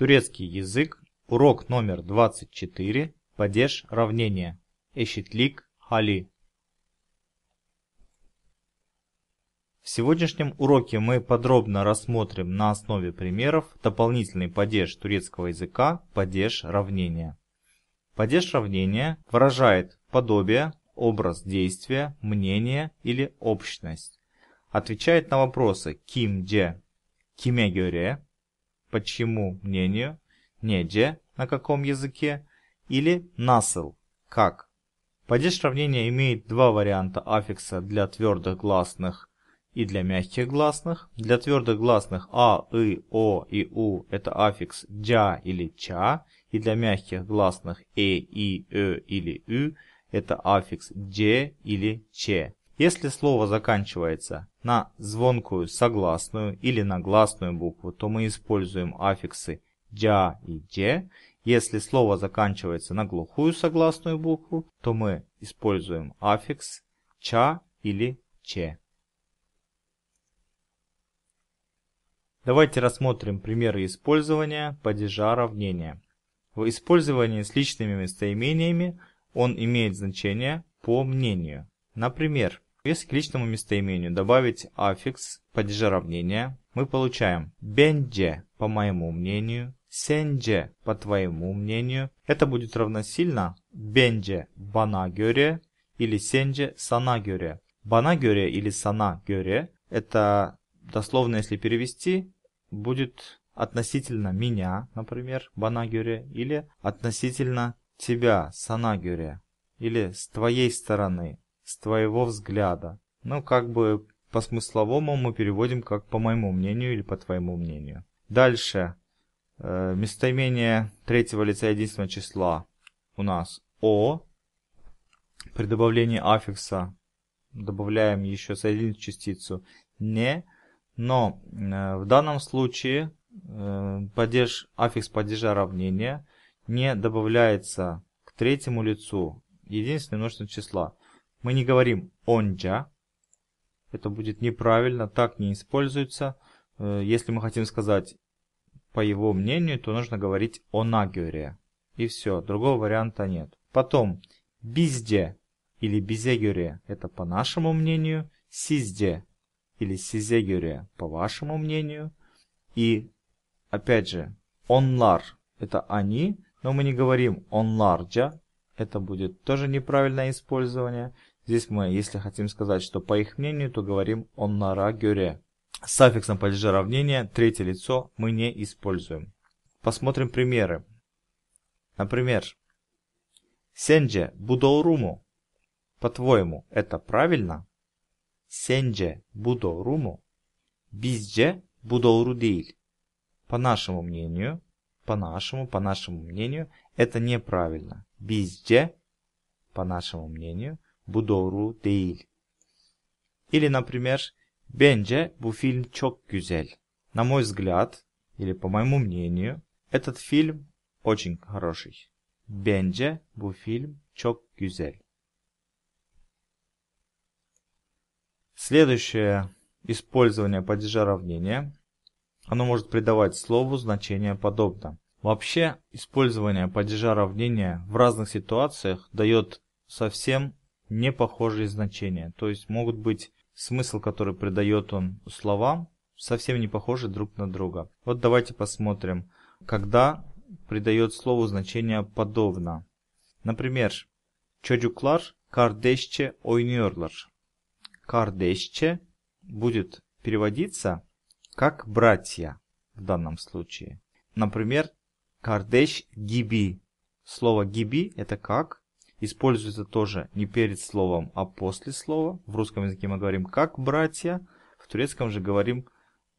Турецкий язык. Урок номер 24. Падеж равнения. Эшитлик Хали. В сегодняшнем уроке мы подробно рассмотрим на основе примеров дополнительный падеж турецкого языка падеж равнения. Падеж равнения выражает подобие, образ действия, мнение или общность. Отвечает на вопросы ким де, киме гёре, Почему, чьему мнению, неде, на каком языке, или насл, как. Падеж сравнения имеет два варианта аффикса для твердых гласных и для мягких гласных. Для твердых гласных а, и, о и у это аффикс дя или ча, и для мягких гласных э, и, э или ю это аффикс де или че. Если слово заканчивается на звонкую согласную или на гласную букву, то мы используем аффиксы «дя» и «де». Если слово заканчивается на глухую согласную букву, то мы используем аффикс «ча» или «че». Давайте рассмотрим примеры использования падежа равнения. В использовании с личными местоимениями он имеет значение по мнению. Например, если к личному местоимению добавить аффикс падежа равнения, мы получаем бенде, по моему мнению, сенде, по твоему мнению. Это будет равносильно бенде банагюре или сенде санагюре. Банагюре или санагюре, это, дословно если перевести, будет относительно меня, например, банагюре, или относительно тебя, санагюре, или с твоей стороны, с твоего взгляда. Ну, как бы по-смысловому мы переводим как по моему мнению или по твоему мнению. Дальше. Э, местоимение третьего лица единственного числа у нас О. При добавлении аффикса добавляем еще соединительную частицу не. Но э, в данном случае э, падеж, аффикс падежа равнения не добавляется к третьему лицу единственного множественного числа. Мы не говорим «онджа». Это будет неправильно, так не используется. Э, если мы хотим сказать по его мнению, то нужно говорить «онагюре». И все, другого варианта нет. Потом «бизде» или «бизегюре» – это по нашему мнению, «сизде» или «сизегюре» по вашему мнению. И опять же «онлар» – это «они», но мы не говорим «онларджа», это будет тоже неправильное использование. Здесь мы, если хотим сказать, что по их мнению, то говорим «оннара гёре». С аффиксом падежа равнения третье лицо мы не используем. Посмотрим примеры. Например, «сенже будоуруму». По-твоему, это правильно? «Сенже будоуруму». «Бизже будоуру По нашему мнению, по нашему, по нашему мнению, это неправильно. «Бизже» по нашему мнению – bu doğru değil. Или, например, Бенже, bu film çok güzel. На мой взгляд, или по моему мнению, этот фильм очень хороший. Бенже, bu film çok güzel. Следующее использование падежа равнения. Оно может придавать слову значение подобно. Вообще, использование падежа равнения в разных ситуациях дает совсем непохожие значения. То есть могут быть смысл, который придает он словам, совсем не похожи друг на друга. Вот давайте посмотрим, когда придает слову значение подобно. Например, çocuklar кардешче, oynuyorlar. Кардешче будет переводиться как братья в данном случае. Например, кардеш гиби. Слово гиби это как? используется тоже не перед словом, а после слова. В русском языке мы говорим «как братья», в турецком же говорим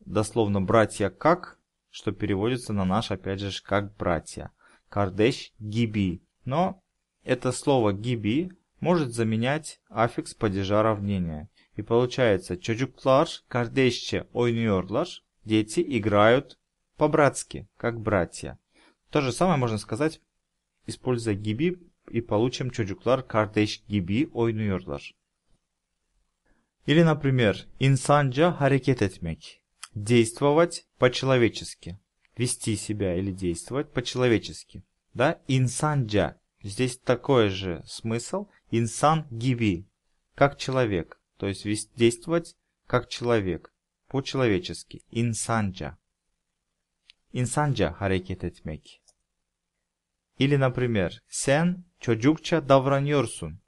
дословно «братья как», что переводится на наш, опять же, как «братья». «Кардеш гиби». Но это слово «гиби» может заменять аффикс падежа равнения. И получается «чочуклар кардешче ойнюорлар» – «дети играют по-братски, как братья». То же самое можно сказать, используя «гиби» ip avuçum çocuklar kardeş gibi oynuyorlar. Или, например, insanca hareket etmek, действовать по-человечески, вести себя или действовать по-человечески. Да, insanca. Здесь такой же смысл. Insan gibi, как человек, то есть действовать как человек, по-человечески. Insanca. Insanca hareket etmek. Или, например, sen Çocukça davranıyorsun.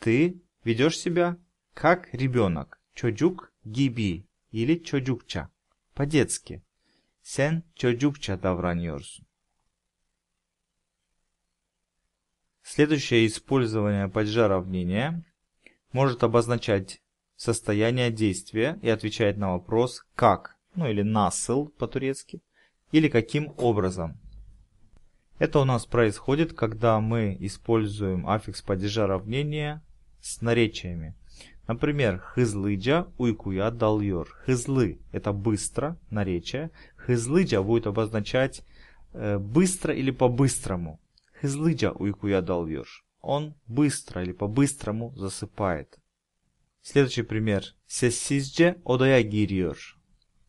Ты ведешь себя как ребенок. Çocuk гиби или çocukça. По-детски. Сен çocukça davranıyorsun. Следующее использование поджаровнения может обозначать состояние действия и отвечает на вопрос «как», ну или «насыл» по-турецки, или «каким образом». Это у нас происходит, когда мы используем аффикс падежа равнения с наречиями. Например, хызлыджа уйкуя дальёр. Хызлы – это быстро, наречие. Хызлыджа будет обозначать э, быстро или по-быстрому. Хызлыджа уйкуя дальёр. Он быстро или по-быстрому засыпает. Следующий пример. Сессизже одая гирьёр.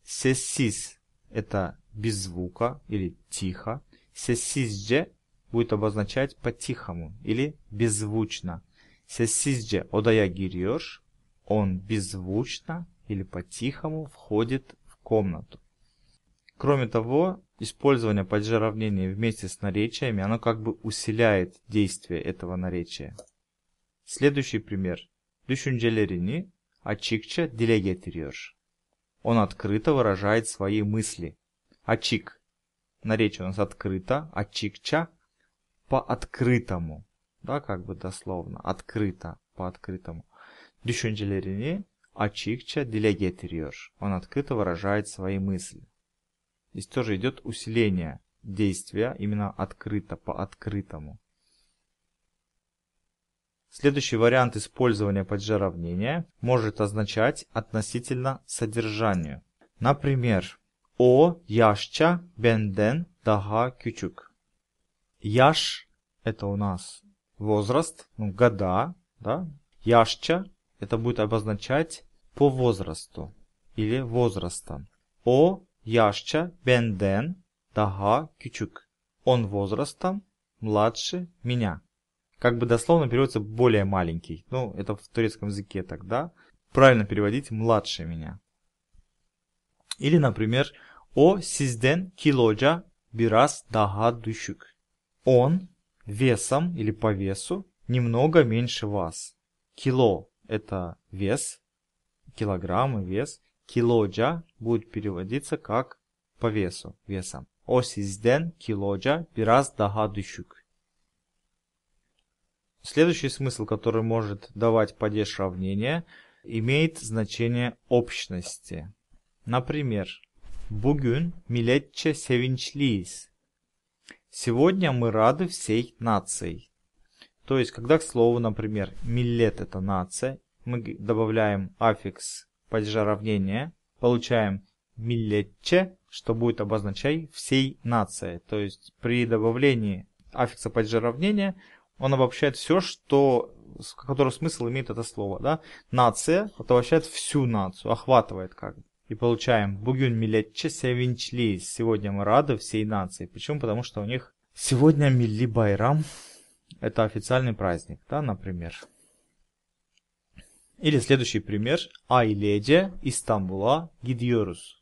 Сессиз – это без звука или тихо. Sessizce будет обозначать по-тихому или беззвучно. Sessizce odaya giriyor. Он беззвучно или по-тихому входит в комнату. Кроме того, использование падежа равнения вместе с наречиями, оно как бы усиляет действие этого наречия. Следующий пример. Düşüncelerini açıkça dile getiriyor. Он открыто выражает свои мысли. Açık наречие у нас открыто, а чикча по-открытому. Да, как бы дословно. Открыто, по-открытому. Düşüncelerini а чикча getiriyor. Он открыто выражает свои мысли. Здесь тоже идет усиление действия, именно открыто, по-открытому. Следующий вариант использования падежа равнения может означать относительно содержанию. Например, O yaşça benden daha küçük. Яш – это у нас возраст, ну, года, да? Яшча – это будет обозначать по возрасту или возрастом. О яшча бенден дага кючук. Он возрастом младше меня. Как бы дословно переводится более маленький. Ну, это в турецком языке тогда. Правильно переводить младше меня. Или, например, о сизден kiloca бирас daha düşük. Он весом или по весу немного меньше вас. Кило – это вес, килограммы, вес. Килоджа будет переводиться как по весу, весом. О сизден kiloca бирас daha düşük. Следующий смысл, который может давать падеж сравнения, имеет значение общности. Например, bugün milletçe sevinçliyiz. Сегодня мы рады всей нации. То есть, когда к слову, например, миллет это нация, мы добавляем аффикс падежа равнения, получаем миллетче, что будет обозначать всей нации. То есть при добавлении аффикса падежа равнения он обобщает все, что, который смысл имеет это слово. Да? Нация обобщает всю нацию, охватывает как бы и получаем «Bugün milletçe sevinçliyiz». Сегодня мы рады всей нации. Почему? Потому что у них сегодня Милли Байрам. Это официальный праздник, да, например. Или следующий пример. Ailece İstanbul'a gidiyoruz.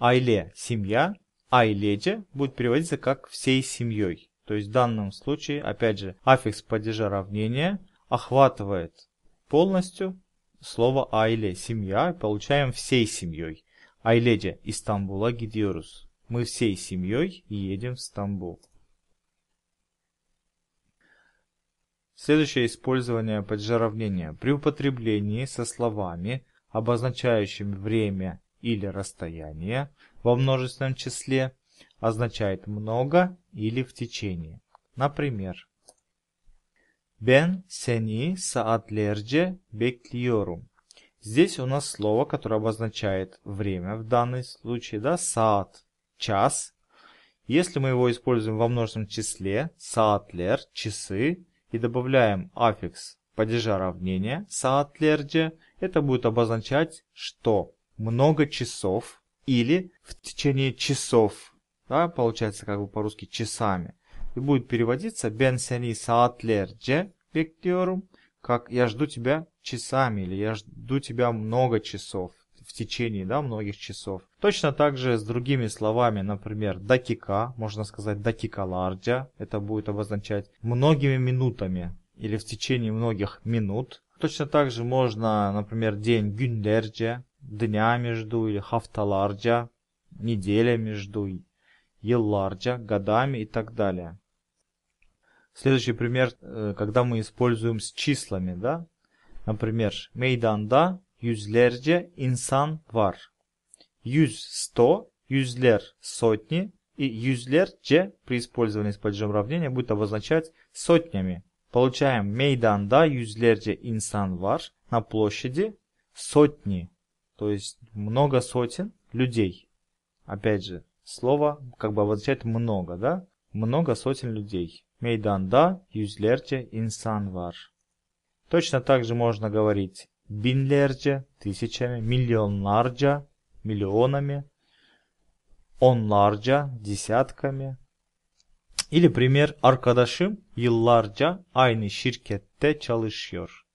Айле семья, ailece будет переводиться как «всей семьей». То есть в данном случае, опять же, аффикс падежа равнения охватывает полностью Слово aile, семья, получаем всей семьей. Ailece İstanbul'a Гидиорус Мы всей семьей едем в Стамбул. Следующее использование поджаровнения. При употреблении со словами, обозначающими время или расстояние во множественном числе, означает много или в течение. Например, Бен seni saatlerce bekliyorum. Здесь у нас слово, которое обозначает время в данном случае, да, саат, час. Если мы его используем во множественном числе, саатлер, часы, и добавляем аффикс падежа равнения, саатлерджи, это будет обозначать, что много часов или в течение часов, да, получается как бы по-русски часами и будет переводиться «Бен сени саатлердже» bekliyorum, как «я жду тебя часами» или «я жду тебя много часов» в течение да, многих часов. Точно так же с другими словами, например, дакика, можно сказать дакикаларджа, это будет обозначать многими минутами или в течение многих минут. Точно так же можно, например, день гюндерджа, дня между или хафталарджа, неделя между, елларджа, годами и так далее. Следующий пример, э, когда мы используем с числами, да? Например, meydanda yüzlerce insan var. Yüz – сто, yüzler – сотни, и yüzlerce при использовании с падежом равнения будет обозначать сотнями. Получаем meydanda yüzlerce insan var на площади сотни, то есть много сотен людей. Опять же, слово как бы обозначает много, да? Много сотен людей. Мейданда yüzlerce insan var. Точно так же можно говорить binlerce, тысячами, milyonlarca, миллионами, onlarca, десятками. Или пример arkadaşım yıllarca aynı şirkette çalışıyor.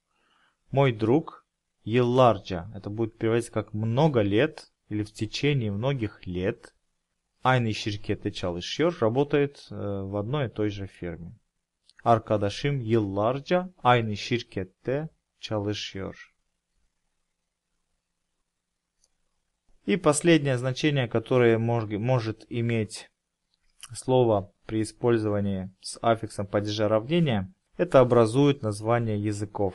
Мой друг yıllarca. Это будет переводиться как много лет или в течение многих лет aynı şirkette çalışıyor, работает в одной и той же фирме. Arkadaşım yıllarca aynı şirkette çalışıyor. И последнее значение, которое может иметь слово при использовании с аффиксом падежа равнения, это образует название языков.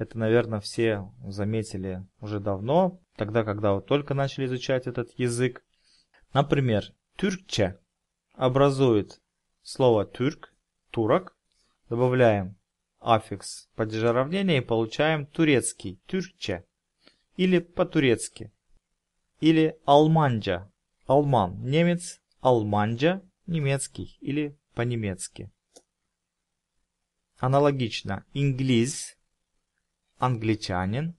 Это, наверное, все заметили уже давно, тогда, когда вы только начали изучать этот язык. Например, «тюркче» образует слово «тюрк», «турок», добавляем аффикс падежа равнения и получаем турецкий «тюркче» или по-турецки, или «алманджа», «алман» немец, «алманджа» немецкий или по-немецки. Аналогично «инглиз» англичанин,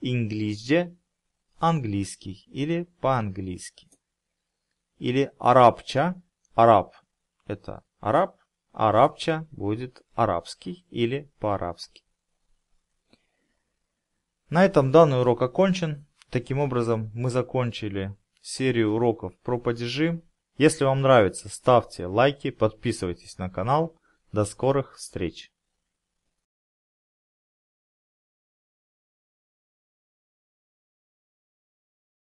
«инглизже» английский или по-английски или арабча, араб – это араб, арабча будет арабский или по-арабски. На этом данный урок окончен. Таким образом, мы закончили серию уроков про падежи. Если вам нравится, ставьте лайки, подписывайтесь на канал. До скорых встреч!